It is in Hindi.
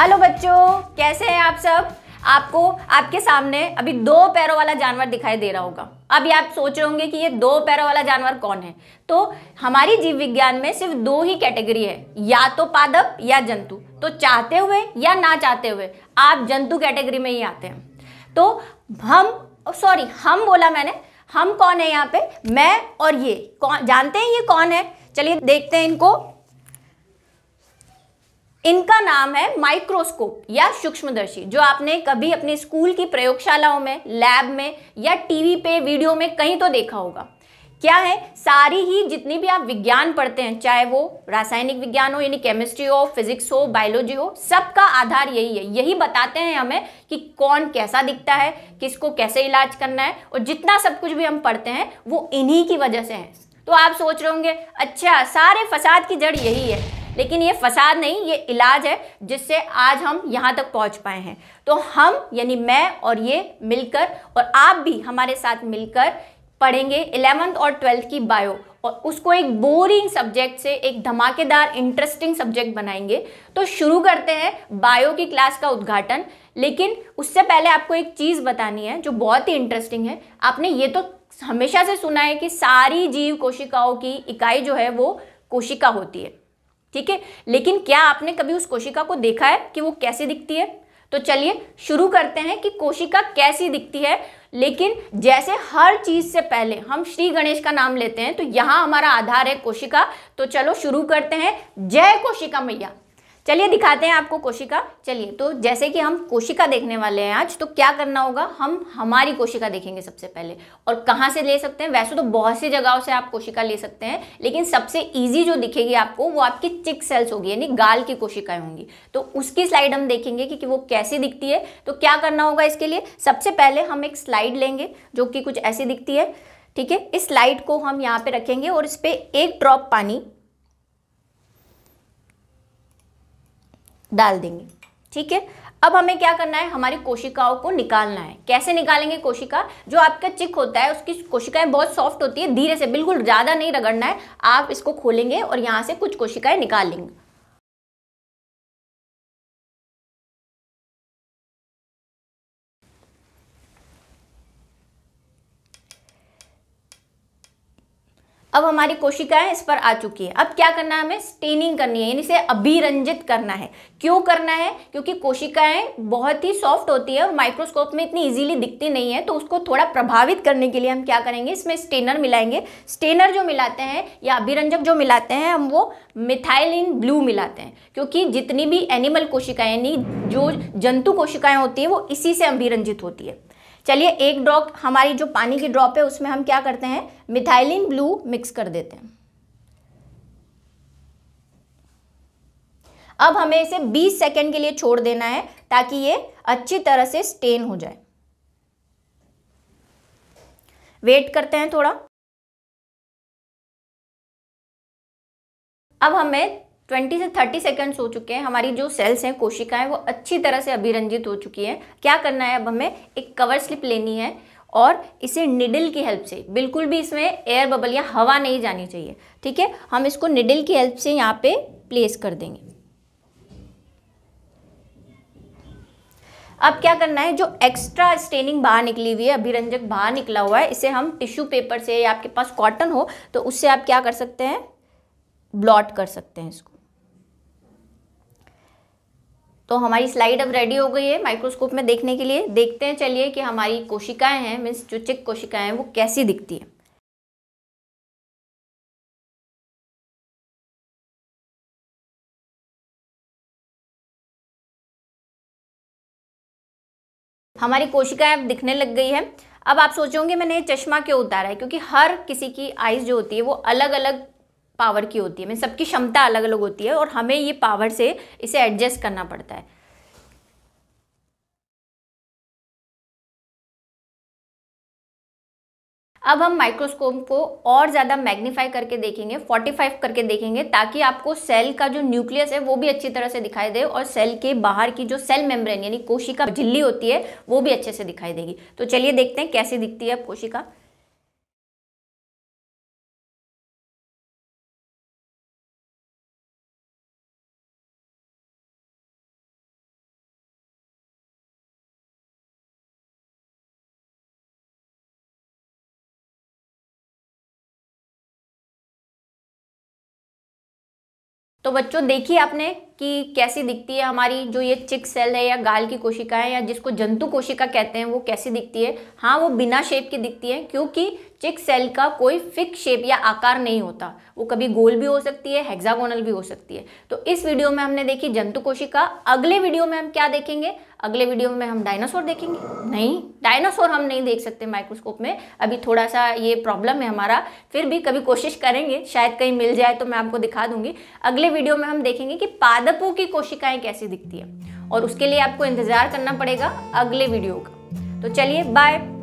हेलो बच्चों कैसे हैं आप सब आपको आपके सामने अभी दो पैरों वाला जानवर दिखाई दे रहा होगा अभी आप सोच रहे होंगे कि ये दो पैरों वाला जानवर कौन है तो हमारी जीव विज्ञान में सिर्फ दो ही कैटेगरी है या तो पादप या जंतु तो चाहते हुए या ना चाहते हुए आप जंतु कैटेगरी में ही आते हैं तो हम सॉरी हम बोला मैंने हम कौन है यहाँ पे मैं और ये कौन जानते हैं ये कौन है चलिए देखते हैं इनको इनका नाम है माइक्रोस्कोप या सूक्ष्मदर्शी जो आपने कभी अपने स्कूल की प्रयोगशालाओं में लैब में या टीवी पे वीडियो में कहीं तो देखा होगा क्या है सारी ही जितनी भी आप विज्ञान पढ़ते हैं चाहे वो रासायनिक विज्ञान हो यानी केमिस्ट्री हो फिजिक्स हो बायोलॉजी हो सबका आधार यही है यही बताते हैं हमें कि कौन कैसा दिखता है किसको कैसे इलाज करना है और जितना सब कुछ भी हम पढ़ते हैं वो इन्हीं की वजह से है तो आप सोच रहे होंगे अच्छा सारे फसाद की जड़ यही है लेकिन ये फसाद नहीं ये इलाज है जिससे आज हम यहाँ तक पहुँच पाए हैं तो हम यानी मैं और ये मिलकर और आप भी हमारे साथ मिलकर पढ़ेंगे इलेवंथ और ट्वेल्थ की बायो और उसको एक बोरिंग सब्जेक्ट से एक धमाकेदार इंटरेस्टिंग सब्जेक्ट बनाएंगे तो शुरू करते हैं बायो की क्लास का उद्घाटन लेकिन उससे पहले आपको एक चीज़ बतानी है जो बहुत ही इंटरेस्टिंग है आपने ये तो हमेशा से सुना है कि सारी जीव कोशिकाओं की इकाई जो है वो कोशिका होती है ठीक है लेकिन क्या आपने कभी उस कोशिका को देखा है कि वो कैसे दिखती है तो चलिए शुरू करते हैं कि कोशिका कैसी दिखती है लेकिन जैसे हर चीज से पहले हम श्री गणेश का नाम लेते हैं तो यहां हमारा आधार है कोशिका तो चलो शुरू करते हैं जय कोशिका मैया चलिए दिखाते हैं आपको कोशिका चलिए तो जैसे कि हम कोशिका देखने वाले हैं आज तो क्या करना होगा हम हमारी कोशिका देखेंगे सबसे पहले और कहाँ से ले सकते हैं वैसे तो बहुत सी जगहों से आप कोशिका ले सकते हैं लेकिन सबसे ईजी जो दिखेगी आपको वो आपकी चिक सेल्स होगी यानी गाल की कोशिकाएं होंगी तो उसकी स्लाइड हम देखेंगे कि, कि वो कैसी दिखती है तो क्या करना होगा इसके लिए सबसे पहले हम एक स्लाइड लेंगे जो कि कुछ ऐसी दिखती है ठीक है इस स्लाइड को हम यहाँ पे रखेंगे और इस पर एक ड्रॉप पानी डाल देंगे ठीक है अब हमें क्या करना है हमारी कोशिकाओं को निकालना है कैसे निकालेंगे कोशिका जो आपका चिक होता है उसकी कोशिकाएं बहुत सॉफ्ट होती है धीरे से बिल्कुल ज़्यादा नहीं रगड़ना है आप इसको खोलेंगे और यहाँ से कुछ कोशिकाएं निकाल लेंगे अब हमारी कोशिकाएं इस पर आ चुकी है अब क्या करना है हमें स्टेनिंग करनी है यानी इसे अभिरंजित करना है क्यों करना है क्योंकि कोशिकाएं बहुत ही सॉफ्ट होती है और माइक्रोस्कोप में इतनी इजीली दिखती नहीं है तो उसको थोड़ा प्रभावित करने के लिए हम क्या करेंगे इसमें स्टेनर मिलाएंगे स्टेनर जो मिलाते हैं या अभिरंजक जो मिलाते हैं हम वो मिथाइलिन ब्लू मिलाते हैं क्योंकि जितनी भी एनिमल कोशिकाएं यानी जो जंतु कोशिकाएं होती हैं वो इसी से अभिरंजित होती है चलिए एक ड्रॉप हमारी जो पानी की ड्रॉप है उसमें हम क्या करते हैं मिथाइलिन ब्लू मिक्स कर देते हैं अब हमें इसे 20 सेकंड के लिए छोड़ देना है ताकि ये अच्छी तरह से स्टेन हो जाए वेट करते हैं थोड़ा अब हमें 20 से 30 सेकेंड्स हो चुके हैं हमारी जो सेल्स हैं कोशिकाएं है, वो अच्छी तरह से अभिरंजित हो चुकी हैं क्या करना है अब हमें एक कवर स्लिप लेनी है और इसे निडल की हेल्प से बिल्कुल भी इसमें एयर बबल या हवा नहीं जानी चाहिए ठीक है हम इसको निडल की हेल्प से यहाँ पे प्लेस कर देंगे अब क्या करना है जो एक्स्ट्रा स्टेनिंग बाहर निकली हुई है अभिरंजक बाहर निकला हुआ है इसे हम टिश्यू पेपर से या आपके पास कॉटन हो तो उससे आप क्या कर सकते हैं ब्लॉट कर सकते हैं इसको तो हमारी स्लाइड अब रेडी हो गई है माइक्रोस्कोप में देखने के लिए देखते हैं चलिए कि हमारी कोशिकाएं हैं मीन्स जो चिक कोशिकाएं हैं वो कैसी दिखती है हमारी कोशिकाएं अब दिखने लग गई है अब आप सोचोगे मैंने ये चश्मा क्यों उतारा है क्योंकि हर किसी की आइज़ जो होती है वो अलग अलग पावर की होती है मैं सबकी क्षमता अलग अलग होती है और हमें ये पावर से इसे एडजस्ट करना पड़ता है अब हम माइक्रोस्कोप को और ज़्यादा मैग्नीफाई करके देखेंगे 45 करके देखेंगे ताकि आपको सेल का जो न्यूक्लियस है वो भी अच्छी तरह से दिखाई दे और सेल के बाहर की जो सेल मेम्ब्रेन यानी कोशिका झिल्ली होती है वो भी अच्छे से दिखाई देगी तो चलिए देखते हैं कैसे दिखती है अब कोशिका तो बच्चों देखिए आपने कि कैसी दिखती है हमारी जो ये चिक सेल है या गाल की कोशिकाएं या जिसको जंतु कोशिका कहते हैं वो कैसी दिखती है हाँ वो बिना शेप की दिखती है क्योंकि चिक सेल का कोई फिक्स शेप या आकार नहीं होता वो कभी गोल भी हो सकती है हेक्सागोनल भी हो सकती है तो इस वीडियो में हमने देखी जंतु कोशिका अगले वीडियो में हम क्या देखेंगे अगले वीडियो में हम डायनासोर देखेंगे नहीं डायनासोर हम नहीं देख सकते माइक्रोस्कोप में अभी थोड़ा सा ये प्रॉब्लम है हमारा फिर भी कभी कोशिश करेंगे शायद कहीं मिल जाए तो मैं आपको दिखा दूंगी अगले वीडियो में हम देखेंगे कि पादपों की कोशिकाएं कैसी दिखती है और उसके लिए आपको इंतज़ार करना पड़ेगा अगले वीडियो का तो चलिए बाय